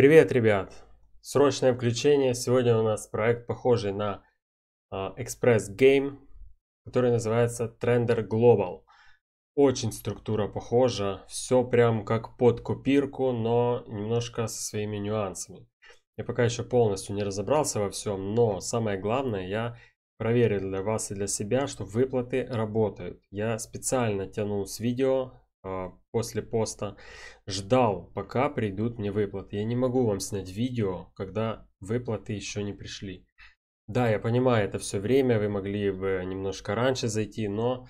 Привет, ребят! Срочное включение. Сегодня у нас проект, похожий на а, Express Game, который называется Trender Global. Очень структура похожа, все прям как под копирку, но немножко со своими нюансами. Я пока еще полностью не разобрался во всем, но самое главное, я проверил для вас и для себя, что выплаты работают. Я специально тянул с видео а, после поста, ждал, пока придут мне выплаты. Я не могу вам снять видео, когда выплаты еще не пришли. Да, я понимаю, это все время, вы могли бы немножко раньше зайти, но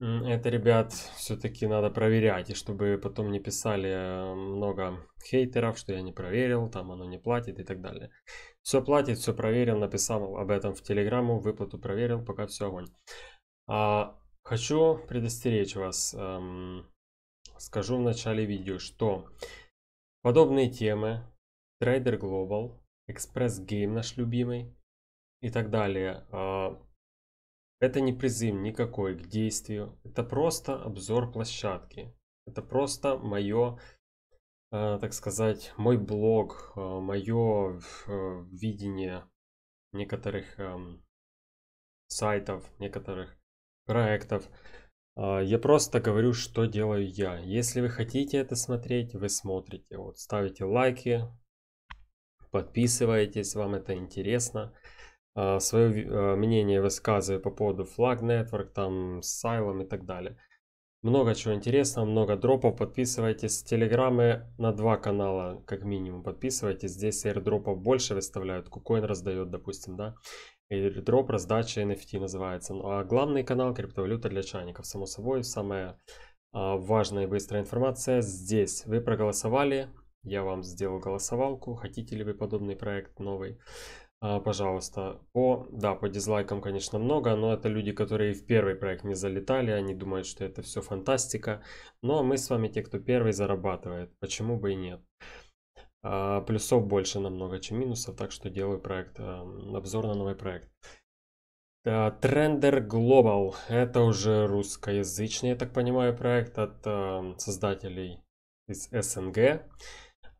это, ребят, все-таки надо проверять, и чтобы потом не писали э, много хейтеров, что я не проверил, там оно не платит и так далее. Все платит, все проверил, написал об этом в Телеграмму, выплату проверил, пока все огонь. А Хочу предостеречь вас. Эм, скажу в начале видео, что подобные темы Trader Global, Express Game наш любимый и так далее. Э, это не призыв никакой к действию. Это просто обзор площадки. Это просто мое, э, так сказать, мой блог, э, мое видение некоторых эм, сайтов, некоторых проектов. А, я просто говорю, что делаю я. Если вы хотите это смотреть, вы смотрите. Вот ставите лайки, подписывайтесь, вам это интересно. А, Свое а, мнение высказываю по поводу Flag Network, там с Сайлом и так далее. Много чего интересного, много дропов. Подписывайтесь. Телеграммы на два канала, как минимум, подписывайтесь. Здесь аирдропов больше выставляют. Кукоин раздает, допустим, да. Airdrop раздача NFT называется. Ну, а главный канал криптовалюта для чайников, само собой, самая а, важная и быстрая информация здесь. Вы проголосовали, я вам сделал голосовалку, хотите ли вы подобный проект новый. А, пожалуйста. О, да, по дизлайкам, конечно, много, но это люди, которые в первый проект не залетали, они думают, что это все фантастика. Но ну, а мы с вами те, кто первый зарабатывает, почему бы и нет. А, плюсов больше намного, чем минусов, так что делаю проект, эм, обзор на новый проект. А, Трендер Global. Это уже русскоязычный, я так понимаю, проект от эм, создателей из СНГ.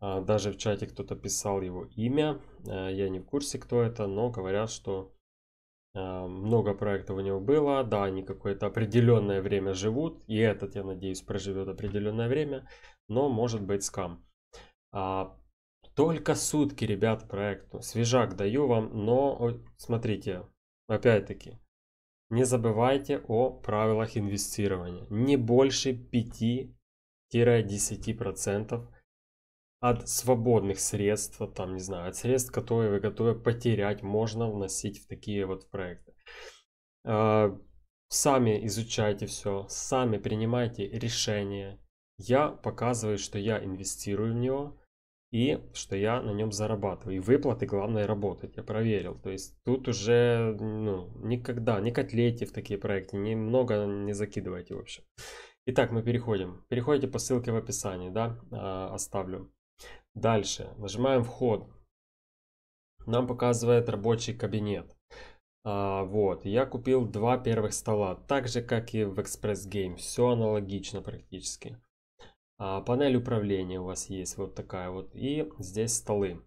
А, даже в чате кто-то писал его имя. Э, я не в курсе, кто это, но говорят, что э, много проектов у него было. Да, они какое-то определенное время живут. И этот, я надеюсь, проживет определенное время. Но может быть скам. Только сутки, ребят, проекту. Свежак даю вам, но смотрите, опять-таки, не забывайте о правилах инвестирования. Не больше 5-10% от свободных средств, там, не знаю, от средств, которые вы готовы потерять, можно вносить в такие вот проекты. А, сами изучайте все, сами принимайте решения. Я показываю, что я инвестирую в него – и что я на нем зарабатываю. И выплаты, главное, работать, я проверил. То есть тут уже ну, никогда, не котлейте в такие проекты, немного не закидывайте в общем. Итак, мы переходим. Переходите по ссылке в описании, да, а, оставлю. Дальше, нажимаем вход. Нам показывает рабочий кабинет. А, вот, я купил два первых стола, так же, как и в Express Game, все аналогично практически. А, панель управления у вас есть вот такая вот. И здесь столы.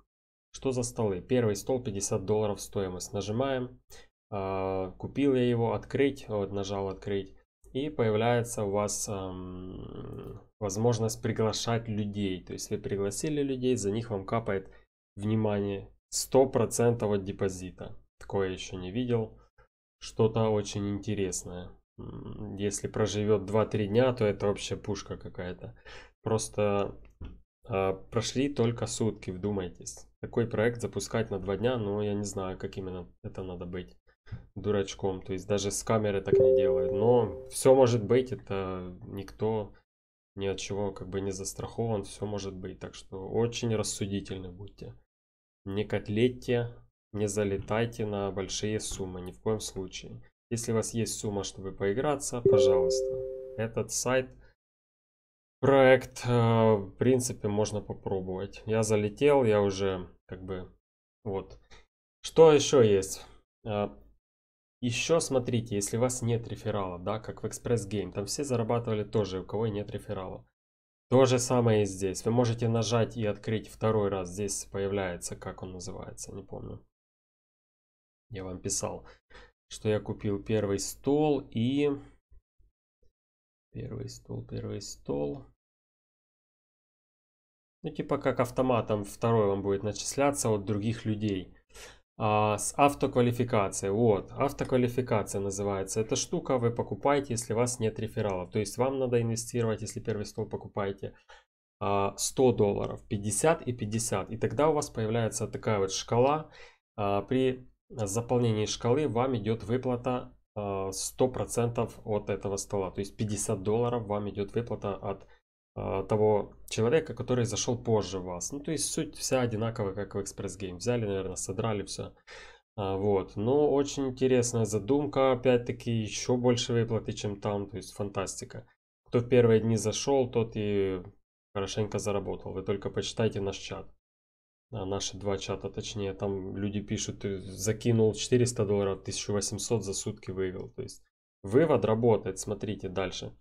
Что за столы? Первый стол 50 долларов стоимость. Нажимаем. А, купил я его. Открыть. Вот нажал открыть. И появляется у вас эм, возможность приглашать людей. То есть вы пригласили людей, за них вам капает, внимание, 100% от депозита. Такое еще не видел. Что-то очень интересное если проживет 2-3 дня, то это вообще пушка какая-то. Просто э, прошли только сутки, вдумайтесь. Такой проект запускать на 2 дня, но ну, я не знаю, как именно это надо быть дурачком. То есть даже с камеры так не делают. Но все может быть, это никто ни от чего как бы не застрахован, все может быть. Так что очень рассудительны будьте. Не котлетьте, не залетайте на большие суммы, ни в коем случае. Если у вас есть сумма, чтобы поиграться, пожалуйста. Этот сайт, проект, э, в принципе, можно попробовать. Я залетел, я уже как бы... Вот. Что еще есть? Э, еще смотрите, если у вас нет реферала, да, как в Express Game, там все зарабатывали тоже, у кого нет реферала. То же самое и здесь. Вы можете нажать и открыть второй раз. Здесь появляется, как он называется, не помню. Я вам писал что я купил первый стол и... Первый стол, первый стол. Ну, типа как автоматом второй вам будет начисляться от других людей. А, с автоквалификацией. Вот, автоквалификация называется. Эта штука вы покупаете, если у вас нет рефералов. То есть вам надо инвестировать, если первый стол покупаете, 100 а, долларов, 50 и 50. И тогда у вас появляется такая вот шкала. А, при заполнении шкалы вам идет выплата 100% э, от этого стола. То есть 50 долларов вам идет выплата от э, того человека, который зашел позже вас. Ну, то есть суть вся одинаковая, как в Express Game. Взяли, наверное, содрали все. А, вот. Но очень интересная задумка. Опять-таки, еще больше выплаты, чем там. То есть фантастика. Кто в первые дни зашел, тот и хорошенько заработал. Вы только почитайте наш чат. А, наши два чата, точнее, там люди пишут, ты закинул 400 долларов, 1800 за сутки вывел. То есть вывод работает, смотрите дальше.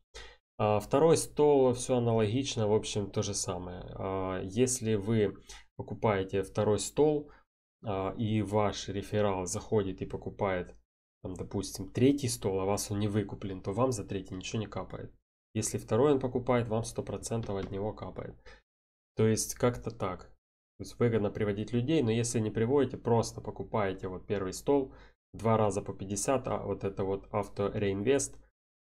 А, второй стол, все аналогично, в общем, то же самое. А, если вы покупаете второй стол, и ваш реферал заходит и покупает, там, допустим, третий стол, а вас он не выкуплен, то вам за третий ничего не капает. Если второй он покупает, вам 100% от него капает. То есть как-то так. То есть выгодно приводить людей, но если не приводите, просто покупаете вот первый стол два раза по 50, а вот это вот авто реинвест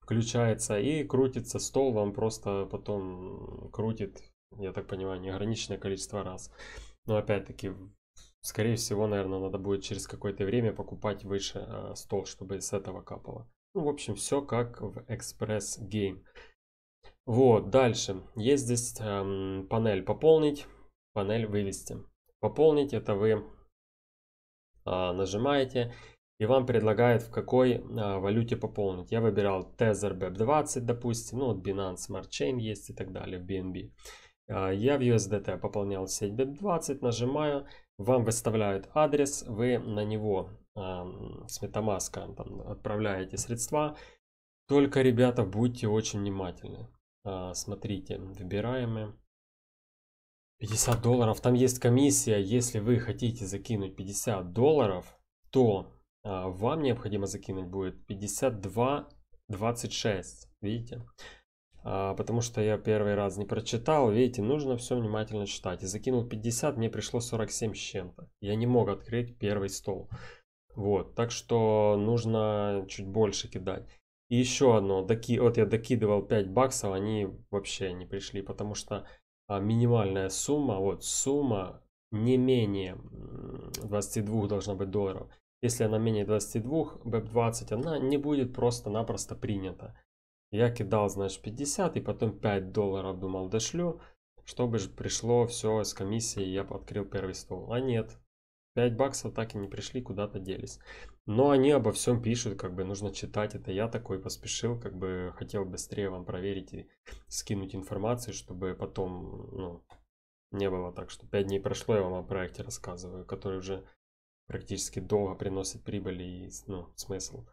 включается и крутится стол, вам просто потом крутит, я так понимаю, неограниченное количество раз. Но опять-таки, скорее всего, наверное, надо будет через какое-то время покупать выше э, стол, чтобы с этого капало. Ну, в общем, все как в Express Game. Вот, дальше. Есть здесь эм, панель «Пополнить» панель вывести. Пополнить это вы а, нажимаете и вам предлагают в какой а, валюте пополнить. Я выбирал Tether BEP20, допустим, ну вот Binance Smart Chain есть и так далее в BNB. А, я в USDT пополнял в сеть BEP20, нажимаю, вам выставляют адрес, вы на него с MetaMask отправляете средства. Только, ребята, будьте очень внимательны. Смотрите, выбираемые. 50 долларов, там есть комиссия, если вы хотите закинуть 50 долларов, то а, вам необходимо закинуть будет 52, 26, видите? А, потому что я первый раз не прочитал, видите, нужно все внимательно читать. И закинул 50, мне пришло 47 с чем-то. Я не мог открыть первый стол. Вот, так что нужно чуть больше кидать. И еще одно, доки... вот я докидывал 5 баксов, они вообще не пришли, потому что а, минимальная сумма, вот сумма не менее 22 должна быть долларов. Если она менее 22, BEP20, она не будет просто-напросто принята. Я кидал, знаешь, 50 и потом 5 долларов думал дошлю, чтобы же пришло все с комиссией, я открыл первый стол. А нет, 5 баксов так и не пришли, куда-то делись. Но они обо всем пишут, как бы нужно читать. Это я такой поспешил, как бы хотел быстрее вам проверить и скинуть информацию, чтобы потом, ну, не было так, что 5 дней прошло, я вам о проекте рассказываю, который уже практически долго приносит прибыль и, ну, смысл.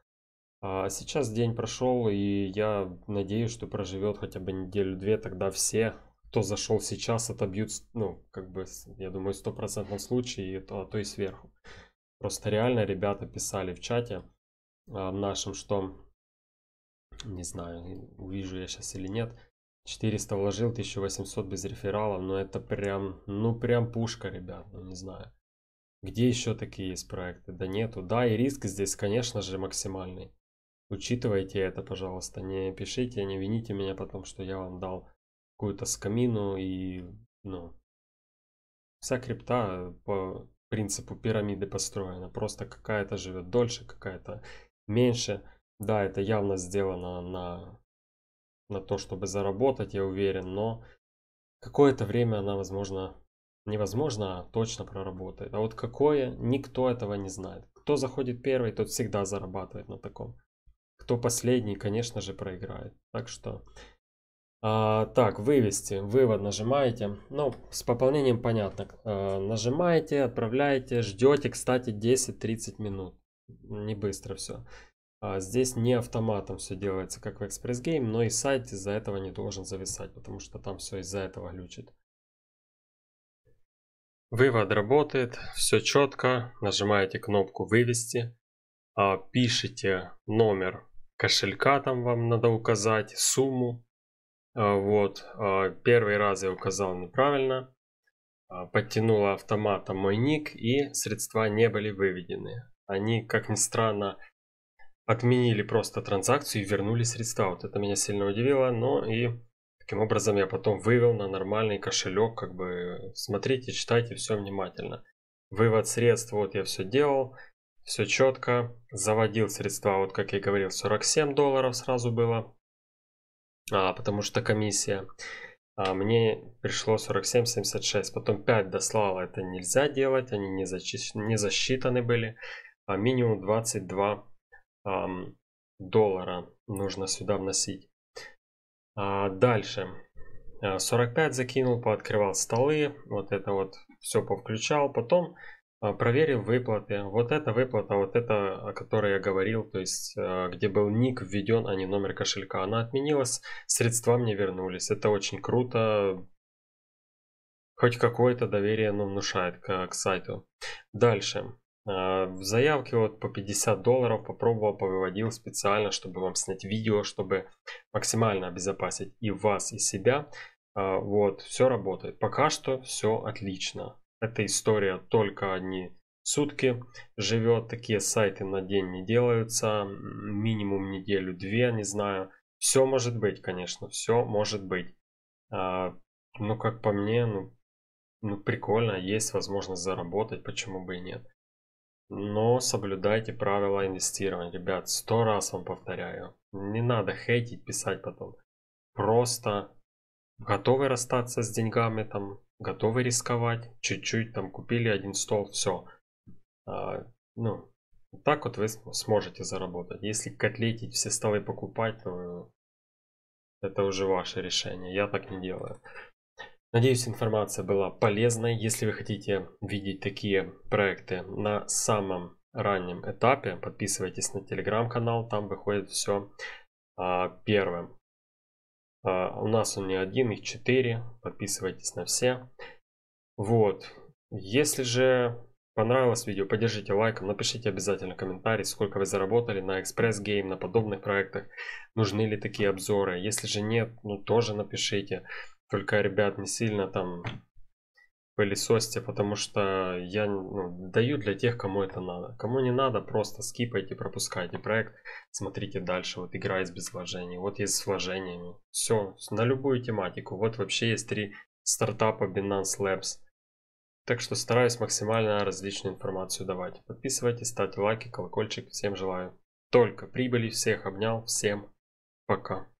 А сейчас день прошел, и я надеюсь, что проживет хотя бы неделю-две, тогда все кто зашел сейчас, отобьют, ну, как бы, я думаю, в стопроцентном случае, и то, а то и сверху. Просто реально ребята писали в чате а, нашем, что, не знаю, увижу я сейчас или нет, 400 вложил, 1800 без рефералов, но это прям, ну, прям пушка, ребят, ну, не знаю. Где еще такие есть проекты? Да нету. Да, и риск здесь, конечно же, максимальный. Учитывайте это, пожалуйста. Не пишите, не вините меня потом, что я вам дал какую-то скамину и, ну, вся крипта по принципу пирамиды построена. Просто какая-то живет дольше, какая-то меньше. Да, это явно сделано на, на то, чтобы заработать, я уверен, но какое-то время она, возможно, невозможно, а точно проработает. А вот какое, никто этого не знает. Кто заходит первый, тот всегда зарабатывает на таком. Кто последний, конечно же, проиграет. Так что а, так, вывести, вывод нажимаете. Ну, с пополнением понятно. А, нажимаете, отправляете, ждете, кстати, 10-30 минут. Не быстро все. А, здесь не автоматом все делается, как в Express Game, но и сайт из-за этого не должен зависать, потому что там все из-за этого глючит. Вывод работает, все четко. Нажимаете кнопку «Вывести», а, пишите номер кошелька, там вам надо указать, сумму, а, вот, а, первый раз я указал неправильно, а, подтянул автоматом мой ник и средства не были выведены. Они, как ни странно, отменили просто транзакцию и вернули средства. Вот это меня сильно удивило, но и таким образом я потом вывел на нормальный кошелек, как бы смотрите, читайте все внимательно. Вывод средств, вот я все делал, все четко, заводил средства, вот как я говорил, 47 долларов сразу было, а, потому что комиссия. А мне пришло 47,76. Потом 5 дослала, это нельзя делать, они не, зачислены, не засчитаны были. А минимум 22 а, доллара нужно сюда вносить. А, дальше. 45 а, закинул, пооткрывал столы, вот это вот все повключал. Потом а, проверил выплаты. Вот эта выплата, вот это, о которой я говорил, то есть э, где был ник введен, а не номер кошелька, она отменилась, средства мне вернулись. Это очень круто. Хоть какое-то доверие оно ну, внушает к, к сайту. Дальше. А, в заявке вот по 50 долларов попробовал, повыводил специально, чтобы вам снять видео, чтобы максимально обезопасить и вас, и себя. А, вот, все работает. Пока что все отлично. Эта история только одни сутки живет. Такие сайты на день не делаются. Минимум неделю-две, не знаю. Все может быть, конечно, все может быть. А, ну, как по мне, ну, ну, прикольно, есть возможность заработать, почему бы и нет. Но соблюдайте правила инвестирования, ребят, сто раз вам повторяю. Не надо хейтить, писать потом. Просто готовы расстаться с деньгами, там, готовы рисковать, чуть-чуть там купили один стол, все. А, ну, так вот вы сможете заработать. Если котлетить все столы покупать, то это уже ваше решение. Я так не делаю. Надеюсь, информация была полезной. Если вы хотите видеть такие проекты на самом раннем этапе, подписывайтесь на телеграм-канал, там выходит все а, первым. А, у нас он не один, их четыре. Подписывайтесь на все. Вот. Если же понравилось видео, поддержите лайком, напишите обязательно комментарий, сколько вы заработали на Экспресс Гейм, на подобных проектах, нужны ли такие обзоры. Если же нет, ну тоже напишите. Только, ребят, не сильно там пылесосьте, потому что я ну, даю для тех, кому это надо. Кому не надо, просто скипайте, пропускайте проект, смотрите дальше. Вот игра есть без вложений, вот есть с вложениями. Все, на любую тематику. Вот вообще есть три стартапа Binance Labs. Так что стараюсь максимально различную информацию давать. Подписывайтесь, ставьте лайки, колокольчик. Всем желаю только прибыли, всех обнял, всем пока.